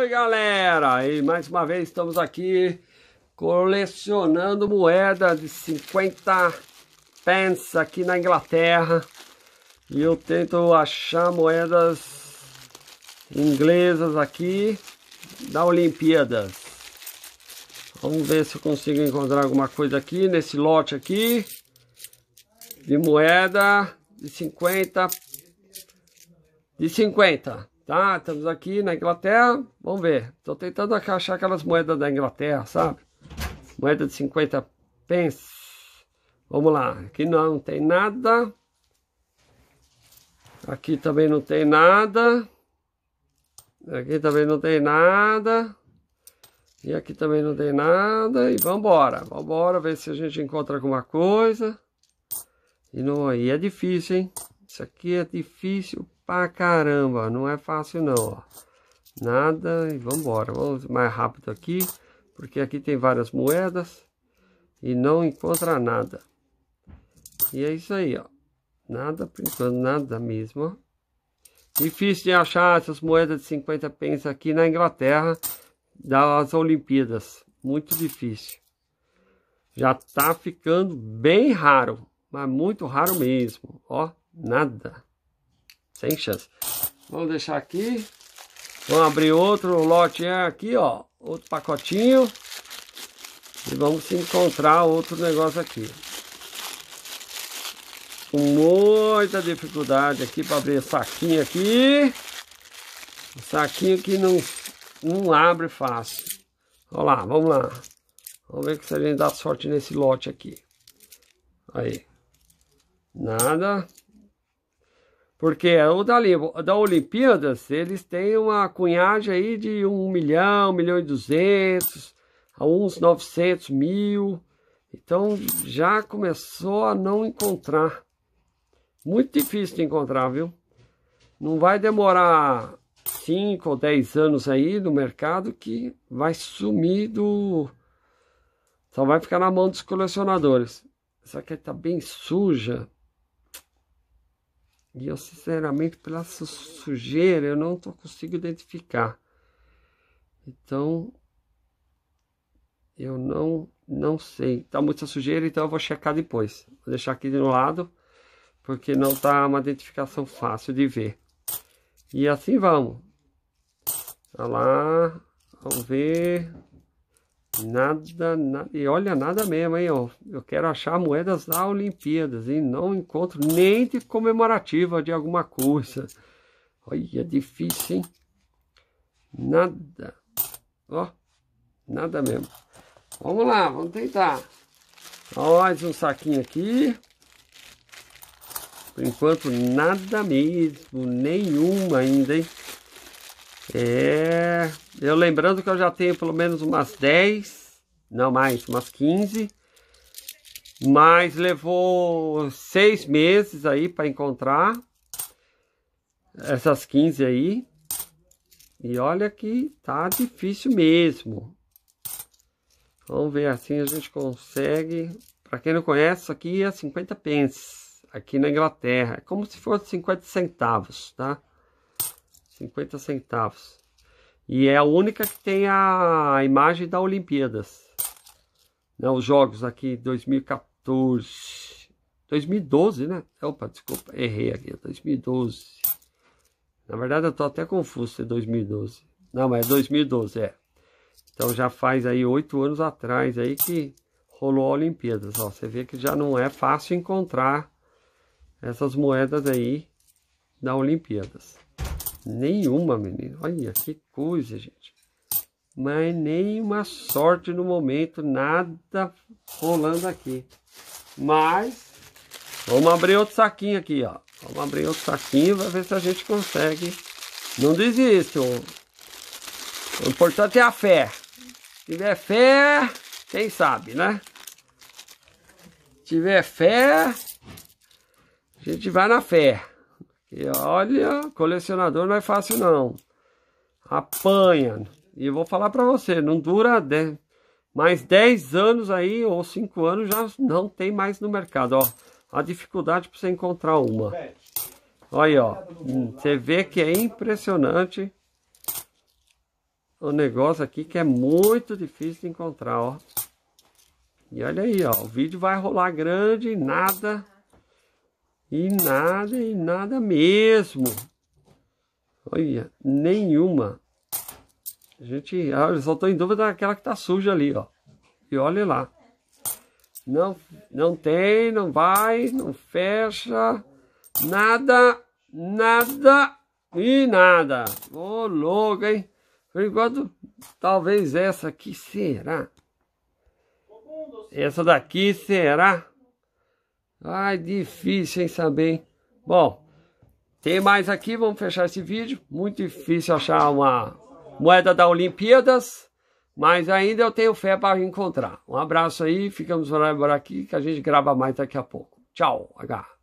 Oi, galera! E mais uma vez estamos aqui colecionando moeda de 50 pence aqui na Inglaterra. E eu tento achar moedas inglesas aqui da Olimpíadas. Vamos ver se eu consigo encontrar alguma coisa aqui nesse lote aqui de moeda de 50 de 50 Tá, estamos aqui na Inglaterra, vamos ver. Estou tentando achar aquelas moedas da Inglaterra, sabe? Moeda de 50 pence. Vamos lá, aqui não, tem nada. Aqui também não tem nada. Aqui também não tem nada. E aqui também não tem nada. E vambora. Vambora ver se a gente encontra alguma coisa. E, não, e é difícil, hein? Isso aqui é difícil pra caramba, não é fácil não, ó. Nada, e vambora, vamos mais rápido aqui, porque aqui tem várias moedas e não encontra nada. E é isso aí, ó. Nada, por enquanto, nada mesmo, ó. Difícil de achar essas moedas de 50 pence aqui na Inglaterra das Olimpíadas. Muito difícil. Já tá ficando bem raro, mas muito raro mesmo. Ó, nada. Sem chance. Vamos deixar aqui. Vamos abrir outro lote aqui, ó. Outro pacotinho. E vamos encontrar outro negócio aqui. Com muita dificuldade aqui para abrir saquinho aqui. O saquinho que não, não abre fácil. Vamos lá, vamos lá. Vamos ver se a gente dá sorte nesse lote aqui. Aí. Nada. Porque é o da, da Olimpíadas, eles têm uma cunhagem aí de 1 milhão, 1 milhão e 200, a uns 900 mil. Então já começou a não encontrar. Muito difícil de encontrar, viu? Não vai demorar 5 ou 10 anos aí no mercado que vai sumir do. Só vai ficar na mão dos colecionadores. Essa aqui tá bem suja. E eu, sinceramente, pela sujeira, eu não tô, consigo identificar. Então, eu não, não sei. Tá muita sujeira, então eu vou checar depois. Vou deixar aqui de um lado, porque não tá uma identificação fácil de ver. E assim vamos. Olha tá lá, vamos ver... Nada, nada, e olha, nada mesmo, hein? Eu, eu quero achar moedas da Olimpíadas e não encontro nem de comemorativa de alguma coisa. Olha, é difícil, hein? Nada. Ó, nada mesmo. Vamos lá, vamos tentar. Mais um saquinho aqui. Por enquanto, nada mesmo, nenhuma ainda, hein? É, eu lembrando que eu já tenho pelo menos umas 10, não mais, umas 15. Mas levou seis meses aí para encontrar essas 15 aí. E olha que tá difícil mesmo. Vamos ver assim a gente consegue. Para quem não conhece, isso aqui é 50 pence aqui na Inglaterra. É como se fosse 50 centavos, tá? 50 centavos. E é a única que tem a imagem da Olimpíadas. Né, os jogos aqui 2014. 2012, né? Opa, desculpa, errei aqui. 2012. Na verdade eu tô até confuso se é 2012. Não, mas é 2012, é. Então já faz aí oito anos atrás aí que rolou a Olimpíadas. Ó, você vê que já não é fácil encontrar essas moedas aí da Olimpíadas. Nenhuma, menino. Olha que coisa, gente. Mas nenhuma sorte no momento, nada rolando aqui. Mas vamos abrir outro saquinho aqui, ó. Vamos abrir outro saquinho, vai ver se a gente consegue. Não desiste. O, o importante é a fé. Se tiver fé, quem sabe, né? Se tiver fé, a gente vai na fé. E olha, colecionador não é fácil não. Apanha. E eu vou falar para você, não dura mais 10 anos aí, ou 5 anos, já não tem mais no mercado, ó. A dificuldade para você encontrar uma. Olha aí, ó. Hum, você vê que é impressionante o negócio aqui que é muito difícil de encontrar, ó. E olha aí, ó. O vídeo vai rolar grande, nada... E nada, e nada mesmo. Olha, nenhuma. A gente, ah, eu só estou em dúvida daquela que está suja ali, ó. E olha lá. Não, não tem, não vai, não fecha. Nada, nada e nada. Ô, oh, louco, hein? Por enquanto, talvez essa aqui será. Essa daqui será. Ai, difícil, hein, saber. Bom, tem mais aqui, vamos fechar esse vídeo. Muito difícil achar uma moeda da Olimpíadas, mas ainda eu tenho fé para encontrar. Um abraço aí, ficamos por aqui, que a gente grava mais daqui a pouco. Tchau, agarra.